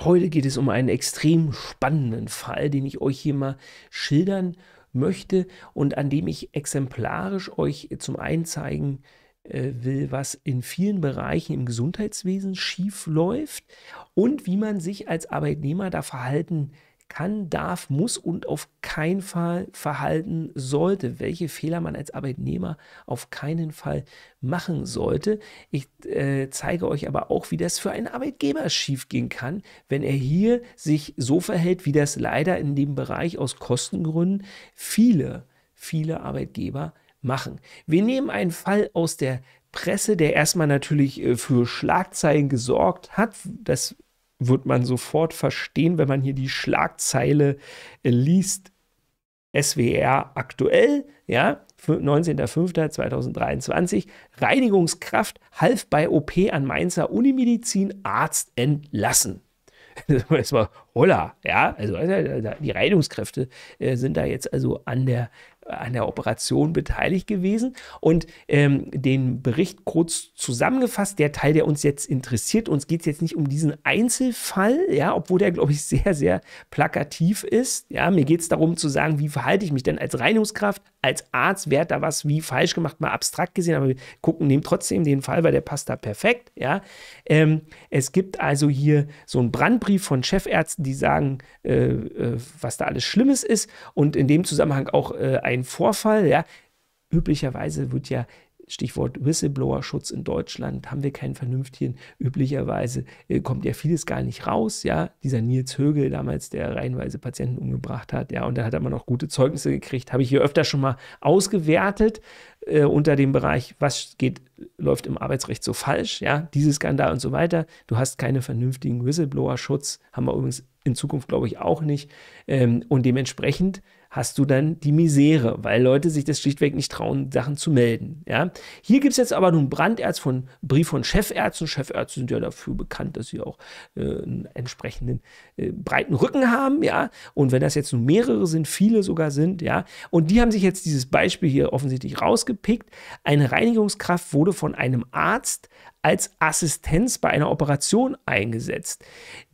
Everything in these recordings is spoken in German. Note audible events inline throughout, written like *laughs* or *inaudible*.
Heute geht es um einen extrem spannenden Fall, den ich euch hier mal schildern möchte und an dem ich exemplarisch euch zum einen zeigen äh, will, was in vielen Bereichen im Gesundheitswesen schief läuft und wie man sich als Arbeitnehmer da verhalten kann kann, darf, muss und auf keinen Fall verhalten sollte, welche Fehler man als Arbeitnehmer auf keinen Fall machen sollte. Ich äh, zeige euch aber auch, wie das für einen Arbeitgeber schiefgehen kann, wenn er hier sich so verhält, wie das leider in dem Bereich aus Kostengründen viele, viele Arbeitgeber machen. Wir nehmen einen Fall aus der Presse, der erstmal natürlich äh, für Schlagzeilen gesorgt hat. Das wird man sofort verstehen, wenn man hier die Schlagzeile äh, liest. SWR aktuell, ja, 19.05.2023. Reinigungskraft half bei OP an Mainzer Unimedizin Arzt entlassen. *laughs* Das war holla, ja. Also, also, also die Reinigungskräfte äh, sind da jetzt also an der an der Operation beteiligt gewesen. Und ähm, den Bericht kurz zusammengefasst, der Teil, der uns jetzt interessiert, uns geht es jetzt nicht um diesen Einzelfall, ja, obwohl der, glaube ich, sehr, sehr plakativ ist. Ja, mir geht es darum zu sagen, wie verhalte ich mich denn als Reinigungskraft, als Arzt, wer hat da was wie falsch gemacht, mal abstrakt gesehen, aber wir gucken, nehmen trotzdem den Fall, weil der passt da perfekt. Ja. Ähm, es gibt also hier so einen Brandbrief von Chefärzten, die sagen, äh, äh, was da alles Schlimmes ist und in dem Zusammenhang auch äh, ein ein Vorfall, ja, üblicherweise wird ja Stichwort Whistleblower-Schutz in Deutschland, haben wir keinen vernünftigen. Üblicherweise äh, kommt ja vieles gar nicht raus, ja. Dieser Nils Högel damals, der reihenweise Patienten umgebracht hat, ja, und da hat er immer noch gute Zeugnisse gekriegt, habe ich hier öfter schon mal ausgewertet äh, unter dem Bereich, was geht, läuft im Arbeitsrecht so falsch, ja, dieses Skandal und so weiter. Du hast keinen vernünftigen Whistleblower-Schutz, haben wir übrigens in Zukunft, glaube ich, auch nicht. Ähm, und dementsprechend hast du dann die Misere, weil Leute sich das schlichtweg nicht trauen, Sachen zu melden. Ja? Hier gibt es jetzt aber nun Brandärzt von Brief von Chefärzten. Chefärzte sind ja dafür bekannt, dass sie auch äh, einen entsprechenden äh, breiten Rücken haben. Ja? Und wenn das jetzt nun mehrere sind, viele sogar sind, ja, und die haben sich jetzt dieses Beispiel hier offensichtlich rausgepickt. Eine Reinigungskraft wurde von einem Arzt als Assistenz bei einer Operation eingesetzt.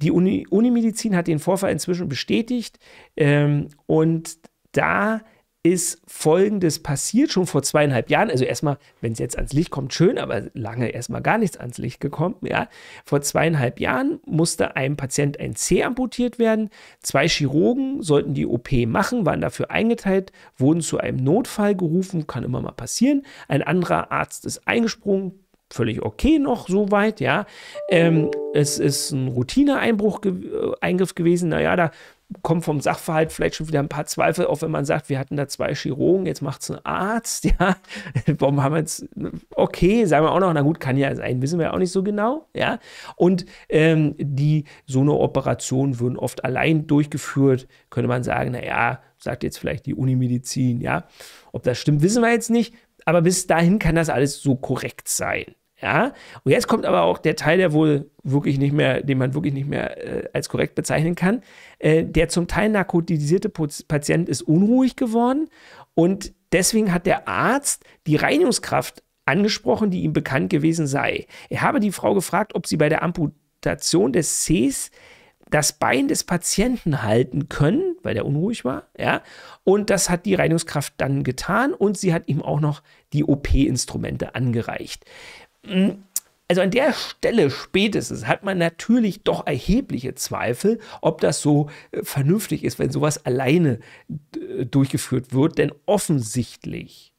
Die Uni, Unimedizin hat den Vorfall inzwischen bestätigt ähm, und da ist Folgendes passiert schon vor zweieinhalb Jahren. Also erstmal, wenn es jetzt ans Licht kommt, schön, aber lange erstmal gar nichts ans Licht gekommen. Ja. Vor zweieinhalb Jahren musste einem Patient ein Zeh amputiert werden. Zwei Chirurgen sollten die OP machen, waren dafür eingeteilt, wurden zu einem Notfall gerufen, kann immer mal passieren. Ein anderer Arzt ist eingesprungen, völlig okay noch soweit, ja. Ähm, es ist ein Routineeingriff äh, gewesen, naja, da kommen vom Sachverhalt vielleicht schon wieder ein paar Zweifel, auch wenn man sagt, wir hatten da zwei Chirurgen, jetzt macht es ein Arzt, *laughs* ja, warum haben wir jetzt, okay, sagen wir auch noch, na gut, kann ja sein, wissen wir auch nicht so genau, ja, und ähm, die, so eine Operation würden oft allein durchgeführt, könnte man sagen, naja, sagt jetzt vielleicht die Unimedizin, ja, ob das stimmt, wissen wir jetzt nicht, aber bis dahin kann das alles so korrekt sein. Ja, und jetzt kommt aber auch der Teil, der wohl wirklich nicht mehr, den man wirklich nicht mehr äh, als korrekt bezeichnen kann. Äh, der zum Teil narkotisierte Patient ist unruhig geworden und deswegen hat der Arzt die Reinigungskraft angesprochen, die ihm bekannt gewesen sei. Er habe die Frau gefragt, ob sie bei der Amputation des Cs das Bein des Patienten halten können, weil der unruhig war, ja. Und das hat die Reinigungskraft dann getan und sie hat ihm auch noch die OP-Instrumente angereicht. Mhm. also an der Stelle spätestens hat man natürlich doch erhebliche Zweifel, ob das so äh, vernünftig ist, wenn sowas alleine äh, durchgeführt wird. Denn offensichtlich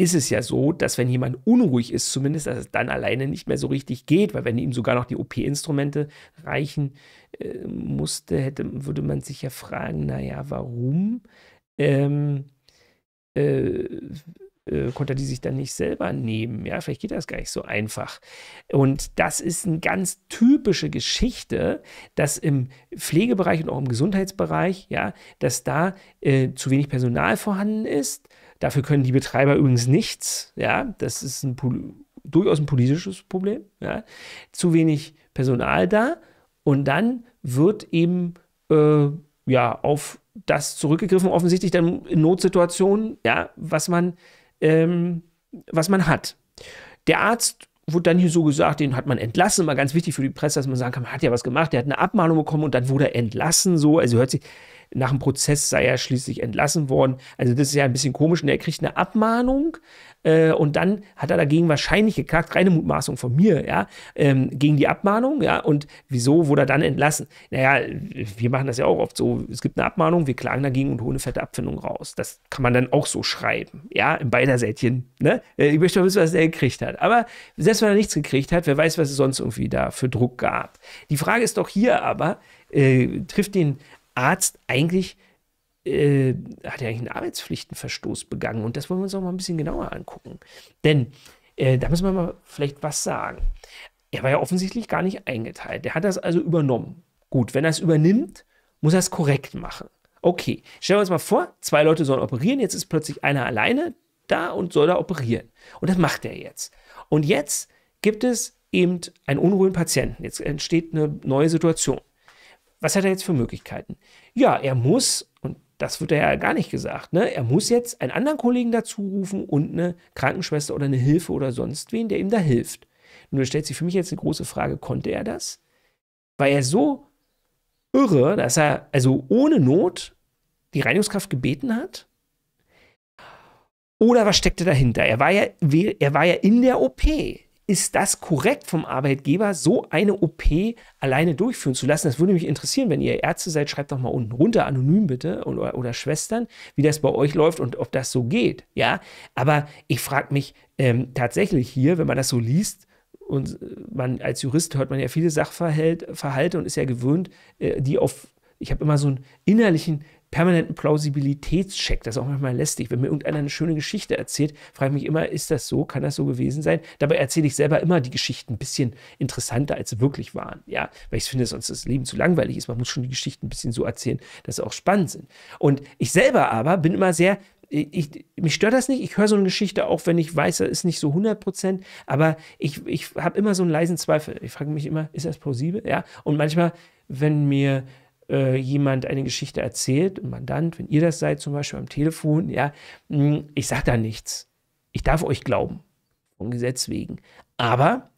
ist es ja so, dass wenn jemand unruhig ist, zumindest, dass es dann alleine nicht mehr so richtig geht, weil wenn ihm sogar noch die OP-Instrumente reichen äh, musste, hätte, würde man sich ja fragen, naja, warum? Ähm, äh, äh, konnte er die sich dann nicht selber nehmen. Ja, vielleicht geht das gar nicht so einfach. Und das ist eine ganz typische Geschichte, dass im Pflegebereich und auch im Gesundheitsbereich, ja, dass da äh, zu wenig Personal vorhanden ist. Dafür können die Betreiber übrigens nichts. Ja, das ist ein durchaus ein politisches Problem. Ja. Zu wenig Personal da und dann wird eben äh, ja auf das zurückgegriffen, offensichtlich dann in Notsituationen, ja, was man ähm, was man hat. Der Arzt wurde dann hier so gesagt, den hat man entlassen. Mal ganz wichtig für die Presse, dass man sagen kann, man hat ja was gemacht, der hat eine Abmahnung bekommen und dann wurde er entlassen. So, also hört sich, nach dem Prozess sei er schließlich entlassen worden. Also das ist ja ein bisschen komisch. Und er kriegt eine Abmahnung äh, und dann hat er dagegen wahrscheinlich geklagt, reine Mutmaßung von mir, ja, ähm, gegen die Abmahnung, ja. Und wieso wurde er dann entlassen? Naja, wir machen das ja auch oft so. Es gibt eine Abmahnung, wir klagen dagegen und holen eine fette Abfindung raus. Das kann man dann auch so schreiben, ja, im Beidersätchen. Ne? Äh, ich möchte mal wissen, was er gekriegt hat. Aber selbst wenn er nichts gekriegt hat, wer weiß, was es sonst irgendwie da für Druck gab. Die Frage ist doch hier aber, äh, trifft den Arzt eigentlich, äh, hat er eigentlich einen Arbeitspflichtenverstoß begangen. Und das wollen wir uns auch mal ein bisschen genauer angucken. Denn äh, da müssen wir mal vielleicht was sagen. Er war ja offensichtlich gar nicht eingeteilt. Der hat das also übernommen. Gut, wenn er es übernimmt, muss er es korrekt machen. Okay, stellen wir uns mal vor, zwei Leute sollen operieren, jetzt ist plötzlich einer alleine da und soll da operieren. Und das macht er jetzt. Und jetzt gibt es eben einen unruhigen Patienten. Jetzt entsteht eine neue Situation. Was hat er jetzt für Möglichkeiten? Ja, er muss, und das wird ja gar nicht gesagt, ne? er muss jetzt einen anderen Kollegen dazu rufen und eine Krankenschwester oder eine Hilfe oder sonst wen, der ihm da hilft. Nur stellt sich für mich jetzt eine große Frage, konnte er das? War er so irre, dass er also ohne Not die Reinigungskraft gebeten hat? Oder was steckte dahinter? Er war ja, er war ja in der OP ist das korrekt vom Arbeitgeber, so eine OP alleine durchführen zu lassen? Das würde mich interessieren, wenn ihr Ärzte seid, schreibt doch mal unten runter, anonym bitte, oder, oder Schwestern, wie das bei euch läuft und ob das so geht. Ja, aber ich frage mich ähm, tatsächlich hier, wenn man das so liest, und äh, man als Jurist hört man ja viele Sachverhalte und ist ja gewöhnt, äh, die auf ich habe immer so einen innerlichen permanenten Plausibilitätscheck. Das ist auch manchmal lästig. Wenn mir irgendeiner eine schöne Geschichte erzählt, frage ich mich immer, ist das so? Kann das so gewesen sein? Dabei erzähle ich selber immer die Geschichten ein bisschen interessanter, als sie wirklich waren. Ja, weil ich finde, sonst das Leben zu langweilig ist. Man muss schon die Geschichten ein bisschen so erzählen, dass sie auch spannend sind. Und ich selber aber bin immer sehr, ich, mich stört das nicht. Ich höre so eine Geschichte, auch wenn ich weiß, das ist nicht so 100 Prozent. Aber ich, ich habe immer so einen leisen Zweifel. Ich frage mich immer, ist das plausibel? Ja. Und manchmal, wenn mir äh, jemand eine Geschichte erzählt, ein Mandant, wenn ihr das seid, zum Beispiel am Telefon, ja, hm, ich sage da nichts. Ich darf euch glauben, vom Gesetz wegen. Aber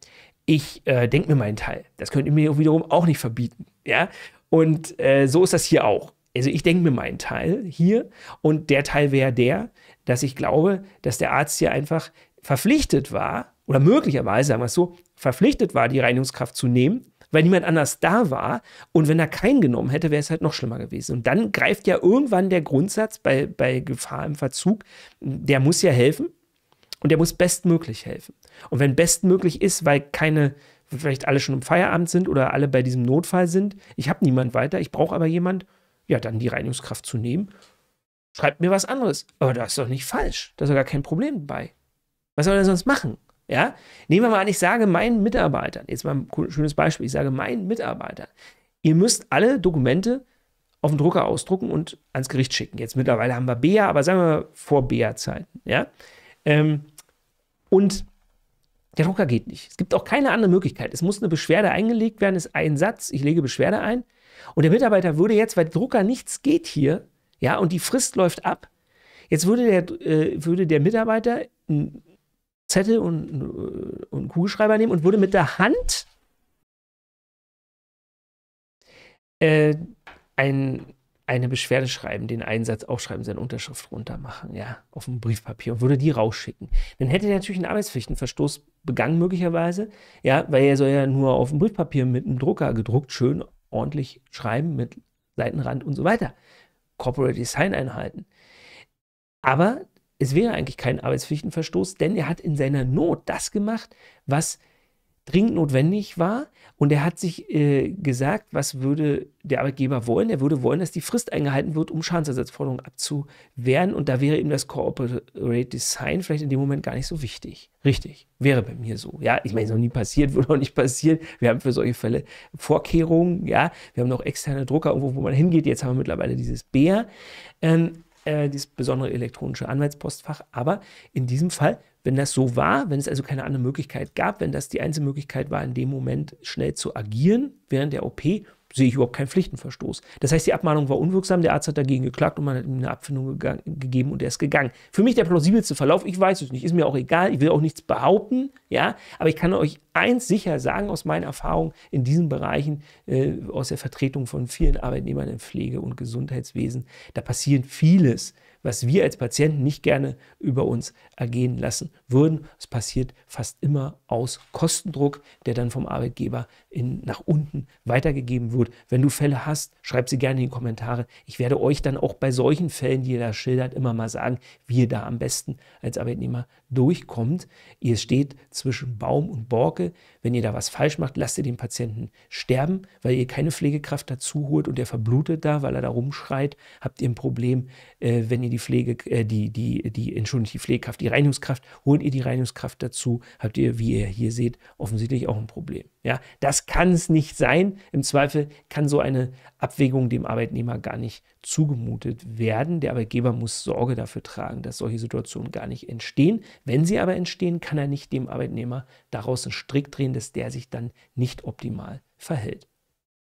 ich äh, denke mir meinen Teil. Das könnt ihr mir wiederum auch nicht verbieten. Ja? Und äh, so ist das hier auch. Also ich denke mir meinen Teil hier und der Teil wäre der, dass ich glaube, dass der Arzt hier einfach verpflichtet war oder möglicherweise, sagen wir es so, verpflichtet war, die Reinigungskraft zu nehmen, weil niemand anders da war. Und wenn er keinen genommen hätte, wäre es halt noch schlimmer gewesen. Und dann greift ja irgendwann der Grundsatz bei, bei Gefahr im Verzug, der muss ja helfen und der muss bestmöglich helfen. Und wenn bestmöglich ist, weil keine, vielleicht alle schon im Feierabend sind oder alle bei diesem Notfall sind, ich habe niemand weiter, ich brauche aber jemand, ja, dann die Reinigungskraft zu nehmen. Schreibt mir was anderes. Aber das ist doch nicht falsch. Da ist doch gar kein Problem bei. Was soll er sonst machen? Ja? Nehmen wir mal an, ich sage meinen Mitarbeitern, jetzt mal ein schönes Beispiel, ich sage meinen Mitarbeitern, ihr müsst alle Dokumente auf dem Drucker ausdrucken und ans Gericht schicken. Jetzt mittlerweile haben wir BEA, aber sagen wir mal vor BEA-Zeiten. Ja? Ähm, und der Drucker geht nicht. Es gibt auch keine andere Möglichkeit. Es muss eine Beschwerde eingelegt werden, ist ein Satz, ich lege Beschwerde ein. Und der Mitarbeiter würde jetzt, weil der Drucker nichts geht hier, ja, und die Frist läuft ab, jetzt würde der, äh, würde der Mitarbeiter Zettel und, und Kugelschreiber nehmen und würde mit der Hand äh, ein, eine Beschwerde schreiben, den Einsatz aufschreiben, seine Unterschrift runtermachen, ja, auf dem Briefpapier und würde die rausschicken. Dann hätte er natürlich einen Arbeitspflichtenverstoß begangen, möglicherweise, ja, weil er soll ja nur auf dem Briefpapier mit einem Drucker gedruckt, schön ordentlich schreiben mit Seitenrand und so weiter. Corporate Design einhalten. Aber es wäre eigentlich kein Arbeitspflichtenverstoß, denn er hat in seiner Not das gemacht, was dringend notwendig war. Und er hat sich äh, gesagt, was würde der Arbeitgeber wollen? Er würde wollen, dass die Frist eingehalten wird, um Schadensersatzforderungen abzuwehren. Und da wäre eben das Corporate Design vielleicht in dem Moment gar nicht so wichtig. Richtig, wäre bei mir so. Ja, ich meine, es ist noch nie passiert, *laughs* würde auch nicht passieren. Wir haben für solche Fälle Vorkehrungen. Ja, wir haben noch externe Drucker irgendwo, wo man hingeht. Jetzt haben wir mittlerweile dieses Bär. Ähm, äh, dieses besondere elektronische Anwaltspostfach. Aber in diesem Fall, wenn das so war, wenn es also keine andere Möglichkeit gab, wenn das die einzige Möglichkeit war, in dem Moment schnell zu agieren während der OP, sehe ich überhaupt keinen Pflichtenverstoß. Das heißt, die Abmahnung war unwirksam, der Arzt hat dagegen geklagt und man hat ihm eine Abfindung gegeben und er ist gegangen. Für mich der plausibelste Verlauf, ich weiß es nicht, ist mir auch egal, ich will auch nichts behaupten, ja, aber ich kann euch eins sicher sagen aus meinen Erfahrungen in diesen Bereichen, äh, aus der Vertretung von vielen Arbeitnehmern im Pflege- und Gesundheitswesen, da passiert vieles, was wir als Patienten nicht gerne über uns ergehen lassen würden. Es passiert fast immer aus Kostendruck, der dann vom Arbeitgeber in, nach unten weitergegeben wird. Wenn du Fälle hast, schreib sie gerne in die Kommentare. Ich werde euch dann auch bei solchen Fällen, die ihr da schildert, immer mal sagen, wie ihr da am besten als Arbeitnehmer durchkommt. Ihr steht zwischen Baum und Borke, wenn ihr da was falsch macht, lasst ihr den Patienten sterben, weil ihr keine Pflegekraft dazu holt und der verblutet da, weil er da rumschreit, habt ihr ein Problem, äh, wenn ihr die Pflege, äh, die, die, die, entschuldigt, die Pflegekraft, die Reinigungskraft, holt ihr die Reinigungskraft dazu, habt ihr, wie ihr hier seht, offensichtlich auch ein Problem. Ja, das kann es nicht sein. Im Zweifel kann so eine Abwägung dem Arbeitnehmer gar nicht zugemutet werden. Der Arbeitgeber muss Sorge dafür tragen, dass solche Situationen gar nicht entstehen. Wenn sie aber entstehen, kann er nicht dem Arbeitnehmer daraus einen Strick drehen, Landes, der sich dann nicht optimal verhält.